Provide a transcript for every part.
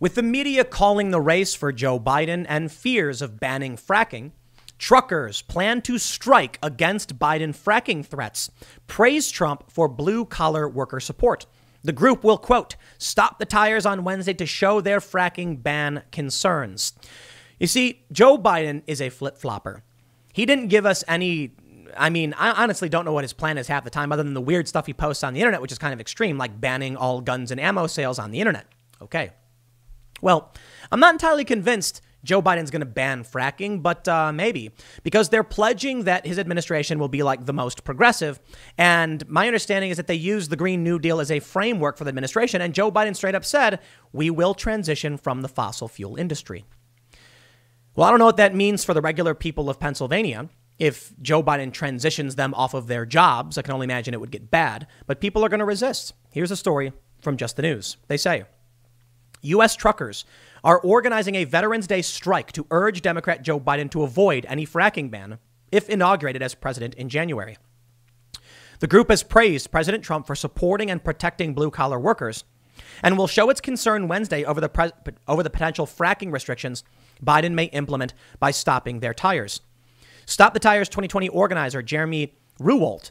With the media calling the race for Joe Biden and fears of banning fracking, truckers plan to strike against Biden fracking threats, praise Trump for blue collar worker support. The group will, quote, stop the tires on Wednesday to show their fracking ban concerns. You see, Joe Biden is a flip flopper. He didn't give us any. I mean, I honestly don't know what his plan is half the time, other than the weird stuff he posts on the internet, which is kind of extreme, like banning all guns and ammo sales on the internet. Okay. Well, I'm not entirely convinced Joe Biden's going to ban fracking, but uh, maybe because they're pledging that his administration will be like the most progressive. And my understanding is that they use the Green New Deal as a framework for the administration. And Joe Biden straight up said, "We will transition from the fossil fuel industry." Well, I don't know what that means for the regular people of Pennsylvania. If Joe Biden transitions them off of their jobs, I can only imagine it would get bad. But people are going to resist. Here's a story from Just the News. They say. U.S. truckers are organizing a Veterans Day strike to urge Democrat Joe Biden to avoid any fracking ban if inaugurated as president in January. The group has praised President Trump for supporting and protecting blue collar workers and will show its concern Wednesday over the, pre- over the potential fracking restrictions Biden may implement by stopping their tires. Stop the Tires 2020 organizer Jeremy Ruwalt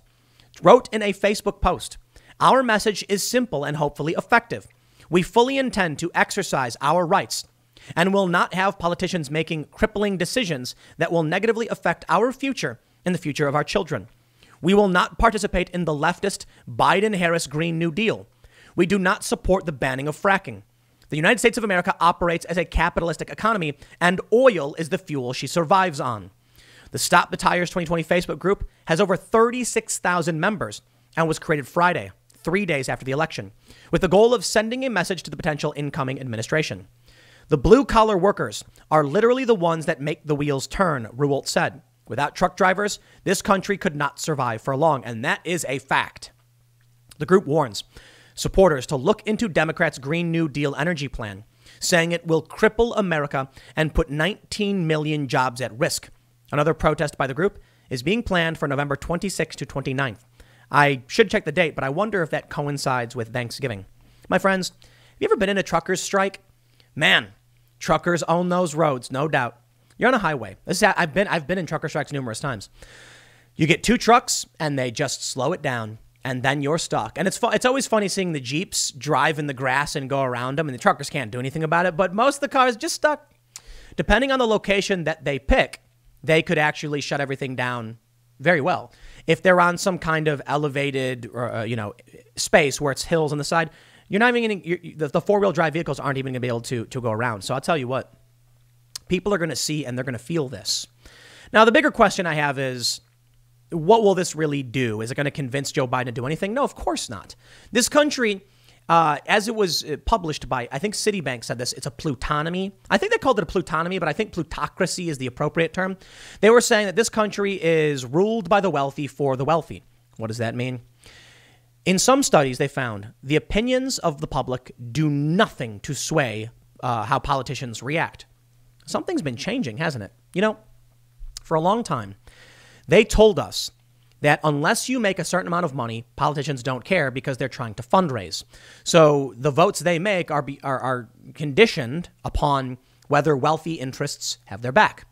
wrote in a Facebook post Our message is simple and hopefully effective. We fully intend to exercise our rights and will not have politicians making crippling decisions that will negatively affect our future and the future of our children. We will not participate in the leftist Biden Harris Green New Deal. We do not support the banning of fracking. The United States of America operates as a capitalistic economy, and oil is the fuel she survives on. The Stop the Tires 2020 Facebook group has over 36,000 members and was created Friday three days after the election, with the goal of sending a message to the potential incoming administration. The blue collar workers are literally the ones that make the wheels turn, Ruwalt said. Without truck drivers, this country could not survive for long, and that is a fact. The group warns supporters to look into Democrats' Green New Deal energy plan, saying it will cripple America and put 19 million jobs at risk. Another protest by the group is being planned for November 26 to 29th. I should check the date, but I wonder if that coincides with Thanksgiving. My friends, have you ever been in a trucker's strike? Man, truckers own those roads, no doubt. You're on a highway. This is, I've been I've been in trucker strikes numerous times. You get two trucks and they just slow it down, and then you're stuck. And it's fu- it's always funny seeing the jeeps drive in the grass and go around them, and the truckers can't do anything about it. But most of the cars just stuck. Depending on the location that they pick, they could actually shut everything down very well. If they're on some kind of elevated, uh, you know, space where it's hills on the side, you're not even getting the, the four wheel drive vehicles aren't even going to be able to to go around. So I'll tell you what, people are going to see and they're going to feel this. Now the bigger question I have is. What will this really do? Is it going to convince Joe Biden to do anything? No, of course not. This country uh, as it was uh, published by, I think Citibank said this, it's a plutonomy. I think they called it a plutonomy, but I think plutocracy is the appropriate term. They were saying that this country is ruled by the wealthy for the wealthy. What does that mean? In some studies, they found the opinions of the public do nothing to sway uh, how politicians react. Something's been changing, hasn't it? You know, for a long time, they told us that unless you make a certain amount of money, politicians don't care because they're trying to fundraise. So the votes they make are, be, are, are conditioned upon whether wealthy interests have their back.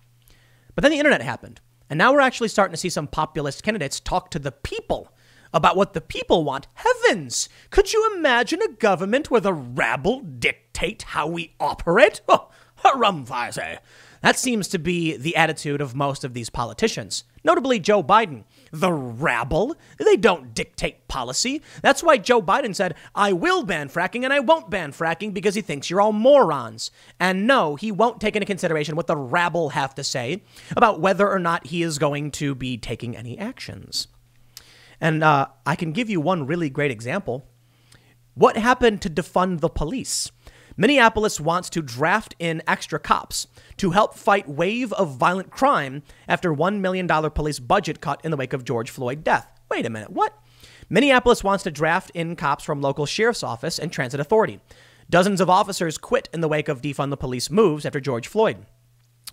But then the internet happened. And now we're actually starting to see some populist candidates talk to the people about what the people want. Heavens! Could you imagine a government where the rabble dictate how we operate? Oh, That seems to be the attitude of most of these politicians, notably Joe Biden, the rabble. They don't dictate policy. That's why Joe Biden said, I will ban fracking and I won't ban fracking because he thinks you're all morons. And no, he won't take into consideration what the rabble have to say about whether or not he is going to be taking any actions. And uh, I can give you one really great example. What happened to defund the police? Minneapolis wants to draft in extra cops to help fight wave of violent crime after $1 million police budget cut in the wake of George Floyd death. Wait a minute, what? Minneapolis wants to draft in cops from local sheriff's office and transit authority. Dozens of officers quit in the wake of defund the police moves after George Floyd.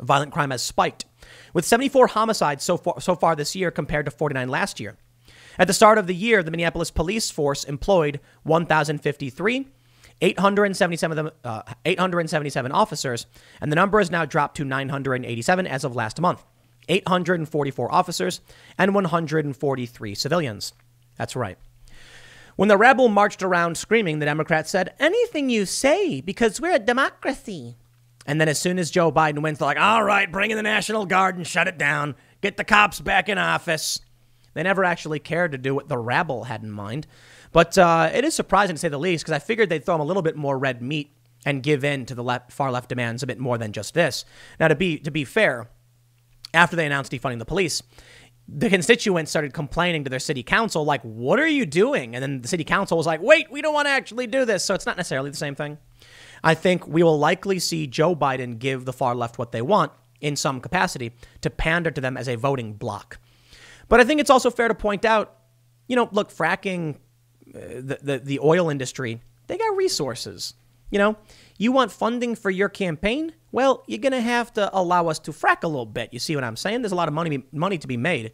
Violent crime has spiked, with 74 homicides so far, so far this year compared to 49 last year. At the start of the year, the Minneapolis police force employed 1,053 877, them, uh, 877 officers, and the number has now dropped to 987 as of last month. 844 officers and 143 civilians. That's right. When the rabble marched around screaming, the Democrats said, Anything you say, because we're a democracy. And then as soon as Joe Biden wins, they're like, All right, bring in the National Guard and shut it down. Get the cops back in office. They never actually cared to do what the rabble had in mind. But uh, it is surprising to say the least because I figured they'd throw him a little bit more red meat and give in to the left, far left demands a bit more than just this. Now, to be to be fair, after they announced defunding the police, the constituents started complaining to their city council, like, "What are you doing?" And then the city council was like, "Wait, we don't want to actually do this." So it's not necessarily the same thing. I think we will likely see Joe Biden give the far left what they want in some capacity to pander to them as a voting bloc. But I think it's also fair to point out, you know, look, fracking the, the, the oil industry, they got resources. You know, you want funding for your campaign? Well, you're going to have to allow us to frack a little bit. You see what I'm saying? There's a lot of money money to be made.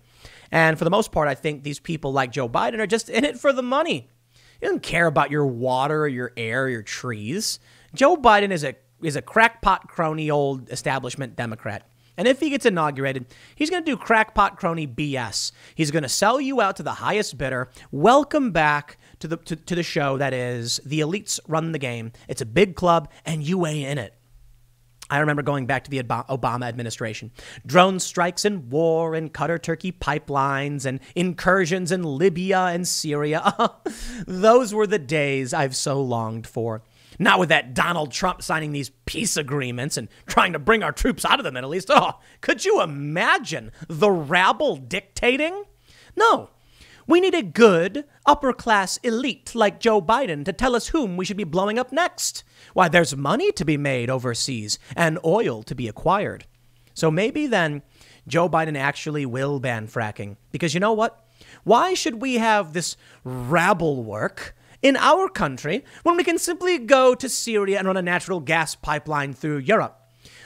And for the most part, I think these people like Joe Biden are just in it for the money. He doesn't care about your water, your air, your trees. Joe Biden is a is a crackpot crony old establishment Democrat. And if he gets inaugurated, he's going to do crackpot crony BS. He's going to sell you out to the highest bidder. Welcome back to the to, to the show that is the elites run the game. It's a big club, and you ain't in it. I remember going back to the Obama administration. Drone strikes and war and Qatar Turkey pipelines and incursions in Libya and Syria. Those were the days I've so longed for. Not with that Donald Trump signing these peace agreements and trying to bring our troops out of the Middle East. Oh, could you imagine the rabble dictating? No. We need a good upper class elite like Joe Biden to tell us whom we should be blowing up next. Why, there's money to be made overseas and oil to be acquired. So maybe then Joe Biden actually will ban fracking. Because you know what? Why should we have this rabble work in our country when we can simply go to Syria and run a natural gas pipeline through Europe?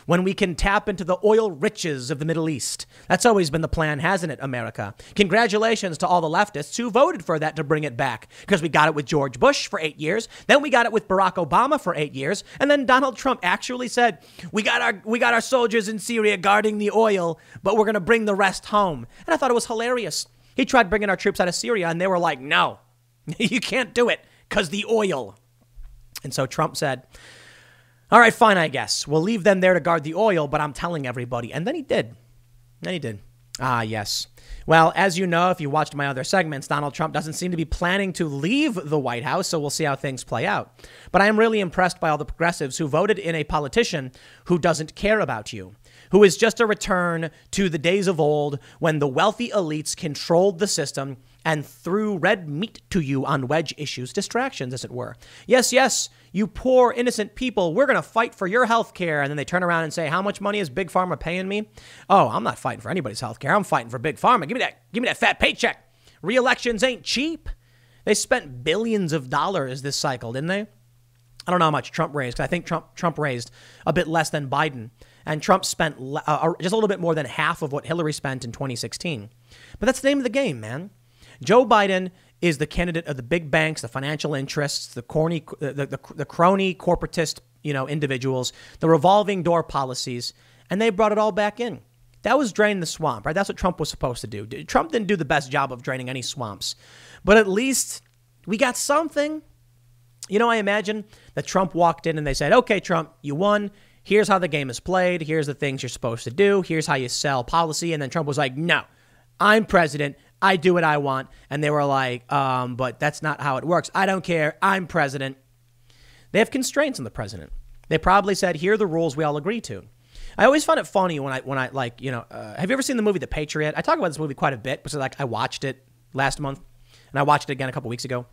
When we can tap into the oil riches of the Middle East. That's always been the plan, hasn't it, America? Congratulations to all the leftists who voted for that to bring it back, because we got it with George Bush for eight years, then we got it with Barack Obama for eight years, and then Donald Trump actually said, "We got our we got our soldiers in Syria guarding the oil, but we're gonna bring the rest home." And I thought it was hilarious. He tried bringing our troops out of Syria, and they were like, "No, you can't do it because the oil. And so Trump said, All right, fine, I guess. We'll leave them there to guard the oil, but I'm telling everybody. And then he did. Then he did. Ah, yes. Well, as you know, if you watched my other segments, Donald Trump doesn't seem to be planning to leave the White House, so we'll see how things play out. But I am really impressed by all the progressives who voted in a politician who doesn't care about you, who is just a return to the days of old when the wealthy elites controlled the system and threw red meat to you on wedge issues, distractions, as it were. Yes, yes, you poor innocent people, we're going to fight for your health care. And then they turn around and say, How much money is Big Pharma paying me? Oh, I'm not fighting for anybody's health care. I'm fighting for Big Pharma. Give me that, give me that fat paycheck. Re-elections ain't cheap. They spent billions of dollars this cycle, didn't they? I don't know how much Trump raised. I think Trump Trump raised a bit less than Biden, and Trump spent uh, uh, just a little bit more than half of what Hillary spent in 2016. But that's the name of the game, man. Joe Biden is the candidate of the big banks, the financial interests, the corny, uh, the, the, the crony corporatist, you know, individuals, the revolving door policies, and they brought it all back in. That was draining the swamp, right? That's what Trump was supposed to do. Trump didn't do the best job of draining any swamps, but at least we got something. You know, I imagine that Trump walked in and they said, okay, Trump, you won. Here's how the game is played. Here's the things you're supposed to do. Here's how you sell policy. And then Trump was like, no, I'm president. I do what I want. And they were like, um, but that's not how it works. I don't care. I'm president. They have constraints on the president. They probably said, here are the rules we all agree to. I always find it funny when I, when I like, you know, uh, have you ever seen the movie The Patriot? I talk about this movie quite a bit because like I watched it last month and I watched it again a couple weeks ago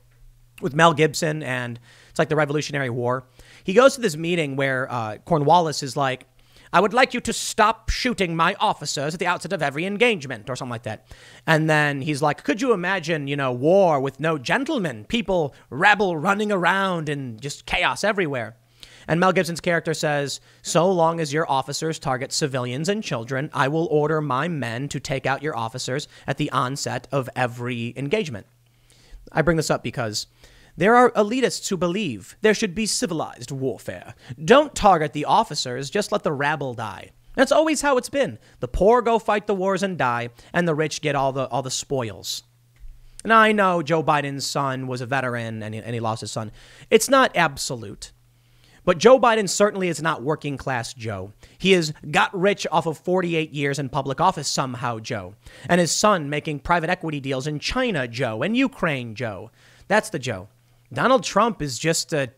with Mel Gibson and it's like the Revolutionary War. He goes to this meeting where uh, Cornwallis is like, I would like you to stop shooting my officers at the outset of every engagement, or something like that. And then he's like, Could you imagine, you know, war with no gentlemen, people, rabble running around and just chaos everywhere? And Mel Gibson's character says, So long as your officers target civilians and children, I will order my men to take out your officers at the onset of every engagement. I bring this up because there are elitists who believe there should be civilized warfare. Don't target the officers, just let the rabble die. That's always how it's been. The poor go fight the wars and die, and the rich get all the, all the spoils. And I know Joe Biden's son was a veteran and he, and he lost his son. It's not absolute. But Joe Biden certainly is not working class Joe. He has got rich off of 48 years in public office somehow, Joe. And his son making private equity deals in China, Joe, and Ukraine, Joe. That's the Joe. Donald Trump is just a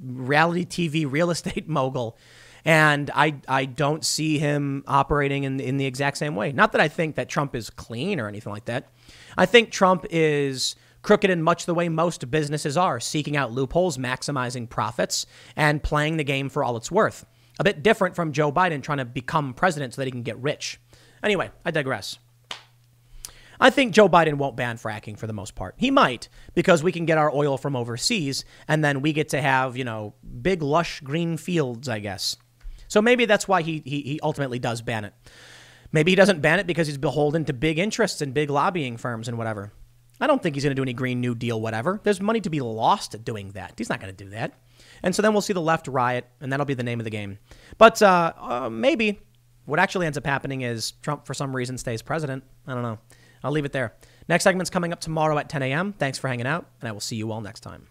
reality TV real estate mogul. And I, I don't see him operating in, in the exact same way. Not that I think that Trump is clean or anything like that. I think Trump is crooked in much the way most businesses are, seeking out loopholes, maximizing profits, and playing the game for all it's worth. A bit different from Joe Biden trying to become president so that he can get rich. Anyway, I digress. I think Joe Biden won't ban fracking for the most part. He might because we can get our oil from overseas and then we get to have, you know, big lush green fields, I guess. So maybe that's why he, he, he ultimately does ban it. Maybe he doesn't ban it because he's beholden to big interests and big lobbying firms and whatever. I don't think he's going to do any Green New Deal, whatever. There's money to be lost at doing that. He's not going to do that. And so then we'll see the left riot, and that'll be the name of the game. But uh, uh, maybe what actually ends up happening is Trump, for some reason, stays president. I don't know. I'll leave it there. Next segment's coming up tomorrow at 10 a.m. Thanks for hanging out, and I will see you all next time.